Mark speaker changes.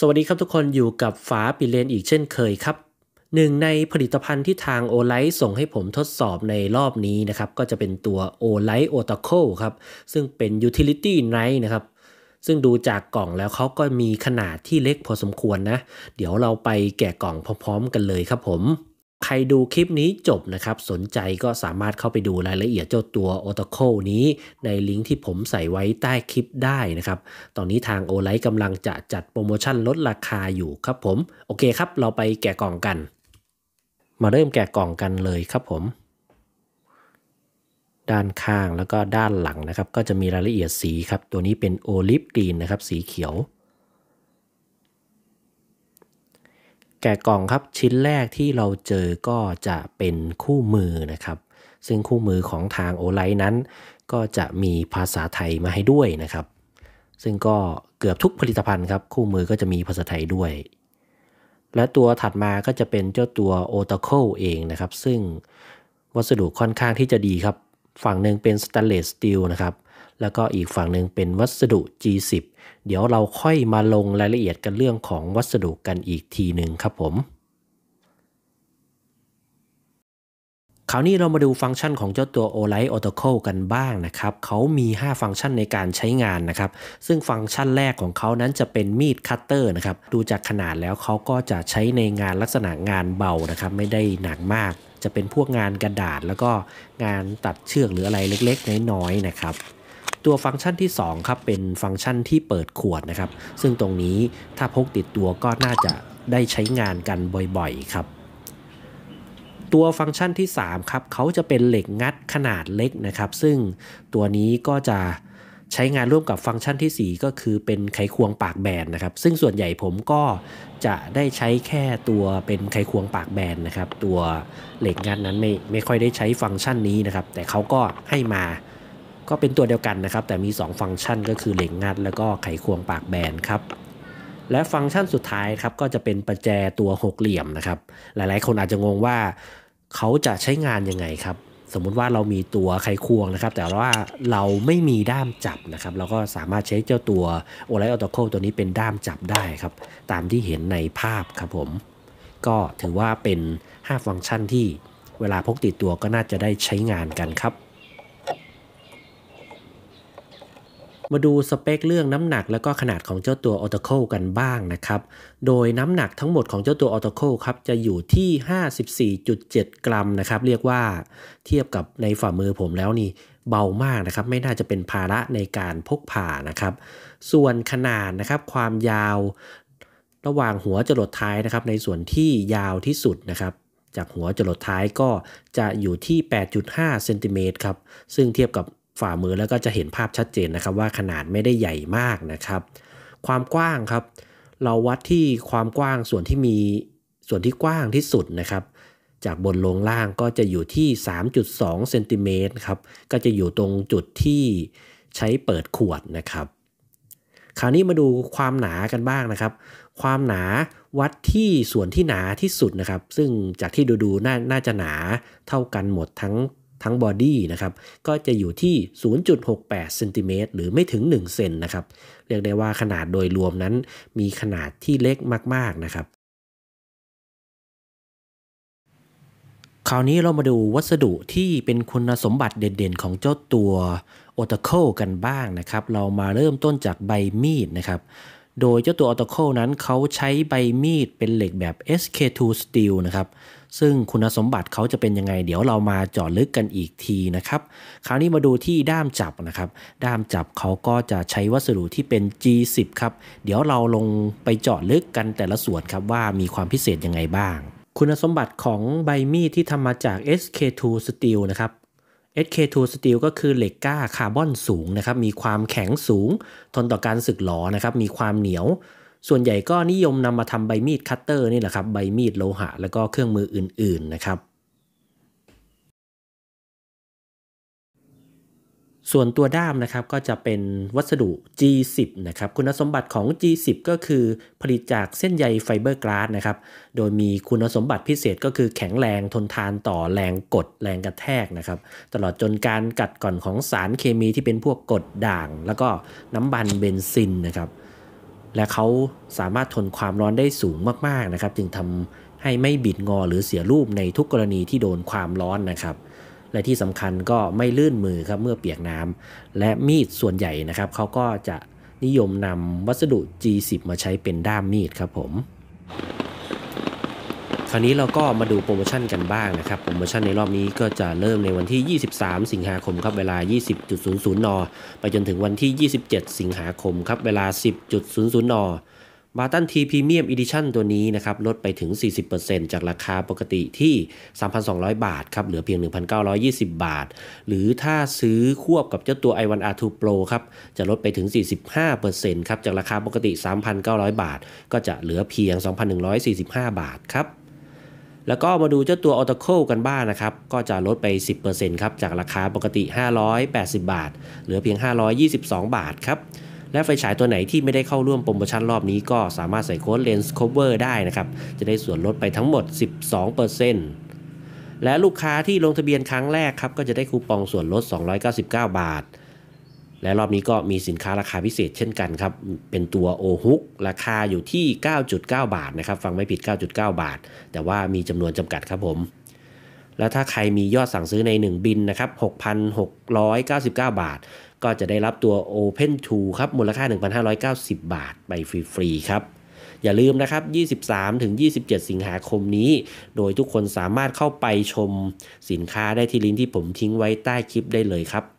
Speaker 1: สวัสดีครับทุกคนอยู่กับฝาปิเลนอีกเช่นเคยครับ หนึ่งในผลิตภัณฑ์ที่ทางโอไลท์ส่งให้ผมทดสอบในรอบนี้นะครับ ก็จะเป็นตัวโอไลท์โอตาโคครับ ซึ่งเป็นยูทิลิตี้ไนท์นะครับ ซึ่งดูจากกล่องแล้วเขาก็มีขนาดที่เล็กพอสมควรนะ เดี๋ยวเราไปแกะกล่องพร้อมๆกันเลยครับผมใครดูคลิปนี้จบนะครับ สนใจก็สามารถเข้าไปดูรายละเอียดเจ้าตัว o t a โคนี้ ในลิงก์ที่ผมใส่ไว้ใต้คลิปได้นะครับ ตอนนี้ทางโอไลท์กำลังจะจัดโปรโมชั่นลดราคาอยู่ครับผม โอเคครับ เราไปแกะกล่องกัน มาเริ่มแกะกล่องกันเลยครับผม ด้านข้างแล้วก็ด้านหลังนะครับ ก็จะมีรายละเอียดสีครับ ตัวนี้เป็นโอลิฟกรีนนะครับสีเขียวแกะกล่องครับชิ้นแรกที่เราเจอก็จะเป็นคู่มือนะครับ ซึ่งคู่มือของทางโอไลนั้นก็จะมีภาษาไทยมาให้ด้วยนะครับ ซึ่งก็เกือบทุกผลิตภัณฑ์ครับ คู่มือก็จะมีภาษาไทยด้วย และตัวถัดมาก็จะเป็นเจ้าตัวโอตาโคเองนะครับ ซึ่งวัสดุค่อนข้างที่จะดีครับฝั่งหนึ่งเป็นสแตนเลสสตีลนะครับแล้วก็อีกฝั่งหนึ่งเป็นวัสดุ G10 เดี๋ยวเราค่อยมาลงรายละเอียดกันเรื่องของวัสดุกันอีกทีหนึ่งครับผม คราวนี้เรามาดูฟังก์ชันของเจ้าตัว o l i g h t o r a c l กันบ้างนะครับ เขามี 5 ฟังก์ชันในการใช้งานนะครับ ซึ่งฟังก์ชันแรกของเขานั้นจะเป็นมีดคัตเตอร์นะครับ ดูจากขนาดแล้วเขาก็จะใช้ในงานลักษณะงานเบานะครับ ไม่ได้หนักมาก จะเป็นพวกงานกระดาษ แล้วก็งานตัดเชือกหรืออะไรเล็ก ๆน้อยๆนะครับตัวฟังก์ชันที่ 2 ครับ เป็นฟังก์ชันที่เปิดขวดนะครับ ซึ่งตรงนี้ถ้าพกติดตัวก็น่าจะได้ใช้งานกันบ่อยๆครับ ตัวฟังก์ชันที่3ครับเขาจะเป็นเหล็กงัดขนาดเล็กนะครับ ซึ่งตัวนี้ก็จะใช้งานร่วมกับฟังก์ชันที่ 4 ก็คือเป็นไขควงปากแบน นะครับ ซึ่งส่วนใหญ่ผมก็จะได้ใช้แค่ตัวเป็นไขควงปากแบน นะครับ ตัวเหล็กงัดนั้นไม่ไม่ค่อยได้ใช้ฟังก์ชันนี้นะครับ แต่เขาก็ให้มาก็เป็นตัวเดียวกันนะครับ แต่มี 2 ฟังก์ชันก็คือเหล็กงัด แล้วก็ไขควงปากแบนครับ และฟังก์ชันสุดท้ายครับ ก็จะเป็นประแจตัวหกเหลี่ยมนะครับ หลายๆ คนอาจจะงงว่าเขาจะใช้งานยังไงครับ สมมุติว่าเรามีตัวไขควงนะครับ แต่ว่าเราไม่มีด้ามจับนะครับเราก็สามารถใช้เจ้าตัวโอไลออโตโคตัวนี้เป็นด้ามจับได้ครับ ตามที่เห็นในภาพครับผมก็ถือว่าเป็น 5 ฟังก์ชันที่เวลาพกติดตัวก็น่าจะได้ใช้งานกันครับมาดูสเปคเรื่องน้ำหนัก และก็ขนาดของเจ้าตัวออโตโคกันบ้างนะครับ โดยน้ำหนักทั้งหมดของเจ้าตัวออโตโคครับ จะอยู่ที่ 54.7 กรัมนะครับเรียกว่าเทียบกับในฝ่ามือผมแล้วนี่เบามากนะครับ ไม่น่าจะเป็นภาระในการพกพานะครับ ส่วนขนาดนะครับความยาวระหว่างหัวจรดท้ายนะครับในส่วนที่ยาวที่สุดนะครับ จากหัวจรดท้ายก็จะอยู่ที่8.5เซนติเมตรครับซึ่งเทียบกับฝ่ามือแล้วก็จะเห็นภาพชัดเจนนะครับ ว่าขนาดไม่ได้ใหญ่มากนะครับ ความกว้างครับ เราวัดที่ความกว้างส่วนที่มีส่วนที่กว้างที่สุดนะครับ จากบนลงล่างก็จะอยู่ที่ 3.2เซนติเมตรครับก็จะอยู่ตรงจุดที่ใช้เปิดขวดนะครับคราวนี้มาดูความหนากันบ้างนะครับ ความหนาวัดที่ส่วนที่หนาที่สุดนะครับ ซึ่งจากที่ดูๆนน่าจะหนาเท่ากันหมดทั้งทั้งบอดี้นะครับก็จะอยู่ที่ 0.68 เซนติเมตรหรือไม่ถึง 1 เซนนะครับ เรียกได้ว่าขนาดโดยรวมนั้นมีขนาดที่เล็กมาก ๆนะครับ คราวนี้เรามาดูวัสดุที่เป็นคุณสมบัติเด่นๆ ของเจ้าตัวโอตาโคกันบ้างนะครับ เรามาเริ่มต้นจากใบมีดนะครับ โดยเจ้าตัวออโตโคนั้นเขาใช้ใบมีดเป็นเหล็กแบบ SK2 Steel นะครับซึ่งคุณสมบัติเขาจะเป็นยังไง เดี๋ยวเรามาเจาะลึกกันอีกทีนะครับคราวนี้มาดูที่ด้ามจับนะครับ ด้ามจับเขาก็จะใช้วัสดุที่เป็น G10 ครับเดี๋ยวเราลงไปเจาะลึกกันแต่ละส่วนครับว่ามีความพิเศษยังไงบ้าง คุณสมบัติของใบมีดที่ทำมาจาก SK2 Steel นะครับ SK2 Steel ก็คือเหล็กก้าคาร์บอนสูงนะครับมีความแข็งสูง ทนต่อการสึกหลอนะครับมีความเหนียวส่วนใหญ่ก็นิยมนำมาทำใบมีดคัตเตอร์นี่แหละครับใบมีดโลหะ แล้วก็เครื่องมืออื่นๆนะครับ ส่วนตัวด้ามนะครับก็จะเป็นวัสดุ G10 นะครับ คุณสมบัติของ G10 ก็คือผลิตจากเส้นใยไฟเบอร์กลาสนะครับ โดยมีคุณสมบัติพิเศษก็คือแข็งแรงทนทานต่อแรงกดแรงกระแทกนะครับ ตลอดจนการกัดก่อนของสารเคมีที่เป็นพวกกดด่าง แล้วก็น้ำบันเบนซินนะครับและเขาสามารถทนความร้อนได้สูงมากๆนะครับ จึงทำให้ไม่บิดงอหรือเสียรูปในทุกกรณีที่โดนความร้อนนะครับ และที่สำคัญก็ไม่ลื่นมือครับเมื่อเปียกน้ำ และมีดส่วนใหญ่นะครับเขาก็จะนิยมนำวัสดุ G10 มาใช้เป็นด้ามมีดครับผมาวนี้เราก็มาดูโปรโมชั่นกันบ้างนะครับ โปรโมชั่นในรอบนี้ก็จะเริ่มในวันที่ 23 สิงหาคมครับเวลา 20.00 น ไปจนถึงวันที่ 27 สิงหาคมครับเวลา 10.00นบาตันทีพรีเมียมอีดิชั่นตัวนี้นะครับ ลดไปถึง 40%จากราคาปกติที่ 3,200 บาทครับเหลือเพียง 1,920 บาท หรือถ้าซื้อควบกับเจ้าตัว i1 R2 Pro ครับ จะลดไปถึง 45%ครับจากราคาปกติ 3,900 บาท ก็จะเหลือเพียง2,145บาทครับแล้วก็มาดูเจ้าตัวออโตโคกันบ้างนนะครับ ก็จะลดไป 10%ครับ จากราคาปกติ 580 บาท เหลือเพียง 522 บาทครับ และไฟฉายตัวไหนที่ไม่ได้เข้าร่วมโปรโมชั่นรอบนี้ก็สามารถใส่โค้ดเลนส์ Cover ได้นะครับ จะได้ส่วนลดไปทั้งหมด 12%และลูกค้าที่ลงทะเบียนครั้งแรกครับ ก็จะได้คูปองส่วนลด 299 บาทและรอบนี้ก็มีสินค้าราคาพิเศษเช่นกันครับ เป็นตัวโอฮุกราคาอยู่ที่ 9.9 บาทนะครับ ฟังไม่ผิด 9.9 บาท แต่ว่ามีจำนวนจำกัดครับผม และถ้าใครมียอดสั่งซื้อใน 1 บินนะครับ6,699 บาท ก็จะได้รับตัว Open 2ครับมูลค่า 1,590 บาท ไปฟรีๆครับ อย่าลืมนะครับ 23ถึง27 สิงหาคมนี้ โดยทุกคนสามารถเข้าไปชมสินค้าได้ที่ลิงก์ที่ผมทิ้งไว้ใต้คลิปได้เลยครับ